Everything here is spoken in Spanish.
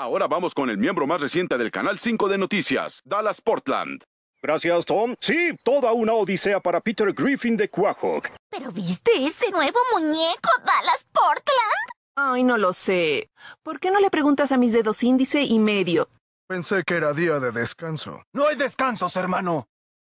Ahora vamos con el miembro más reciente del Canal 5 de Noticias, Dallas Portland. Gracias, Tom. Sí, toda una odisea para Peter Griffin de Quahog. ¿Pero viste ese nuevo muñeco, Dallas Portland? Ay, no lo sé. ¿Por qué no le preguntas a mis dedos índice y medio? Pensé que era día de descanso. No hay descansos, hermano.